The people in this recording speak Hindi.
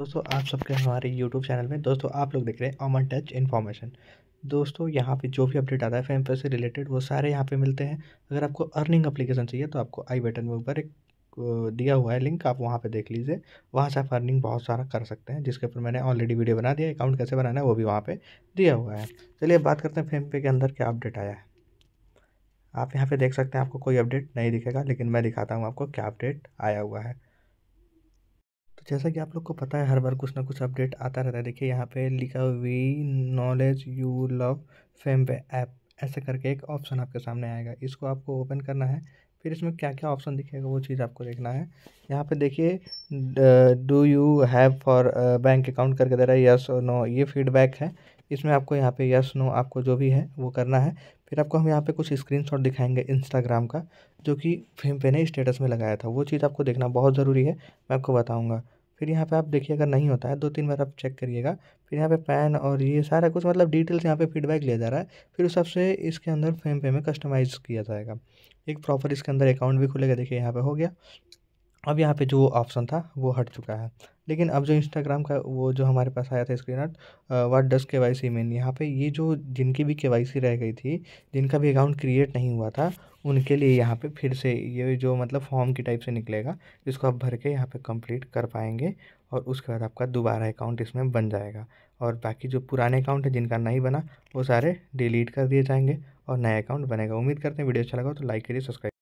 दोस्तों आप सबके हमारे यूट्यूब चैनल में दोस्तों आप लोग देख रहे हैं अमन टच इन्फॉर्मेशन दोस्तों यहाँ पे जो भी अपडेट आता है फेम पे से रिलेटेड वो सारे यहाँ पे मिलते हैं अगर आपको अर्निंग एप्लीकेशन चाहिए तो आपको आई बटन में ऊपर एक दिया हुआ है लिंक आप वहाँ पे देख लीजिए वहाँ से आप अर्निंग बहुत सारा कर सकते हैं जिसके ऊपर मैंने ऑलरेडी वीडियो बना दिया अकाउंट कैसे बनाना है वो भी वहाँ पर दिया हुआ है चलिए बात करते हैं फेम पे के अंदर क्या अपडेट आया है आप यहाँ पर देख सकते हैं आपको कोई अपडेट नहीं दिखेगा लेकिन मैं दिखाता हूँ आपको क्या अपडेट आया हुआ है जैसा कि आप लोग को पता है हर बार कुछ ना कुछ अपडेट आता रहता है देखिए यहाँ पे लिखा we knowledge you love fame पे ऐप ऐसे करके एक ऑप्शन आपके सामने आएगा इसको आपको ओपन करना है फिर इसमें क्या क्या ऑप्शन दिखेगा वो चीज़ आपको देखना है यहाँ पे देखिए do you have for bank account करके दे रहा है यस और नो ये फीडबैक है इसमें आपको यहाँ पे यस नो आपको जो भी है वो करना है फिर आपको हम यहाँ पे कुछ स्क्रीनशॉट दिखाएंगे इंस्टाग्राम का जो कि फेम पे ने स्टेटस में लगाया था वो चीज़ आपको देखना बहुत ज़रूरी है मैं आपको बताऊँगा फिर यहाँ पे आप देखिए अगर नहीं होता है दो तीन बार आप चेक करिएगा फिर यहाँ पे पैन और ये सारा कुछ मतलब डिटेल्स यहाँ पे फीडबैक लिया जा रहा है फिर उस सबसे इसके अंदर फेम पे में कस्टमाइज़ किया जाएगा एक प्रॉपर इसके अंदर अकाउंट भी खुलेगा देखिए यहाँ पे हो गया अब यहाँ पे जो ऑप्शन था वो हट चुका है लेकिन अब जो इंस्टाग्राम का वो जो हमारे पास आया था स्क्रीन आट वाट डस के वाई सी मेन यहाँ पे ये जो जिनकी भी के वाई सी रह गई थी जिनका भी अकाउंट क्रिएट नहीं हुआ था उनके लिए यहाँ पे फिर से ये जो मतलब फॉर्म की टाइप से निकलेगा जिसको आप भर के यहाँ पे कंप्लीट कर पाएंगे और उसके बाद आपका दोबारा अकाउंट इसमें बन जाएगा और बाकी जो पुराने अकाउंट है जिनका नहीं बना वो सारे डिलीट कर दिए जाएंगे और नया अकाउंट बनेगा उम्मीद करते हैं वीडियो अच्छा लगा तो लाइक करिए सब्सक्राइब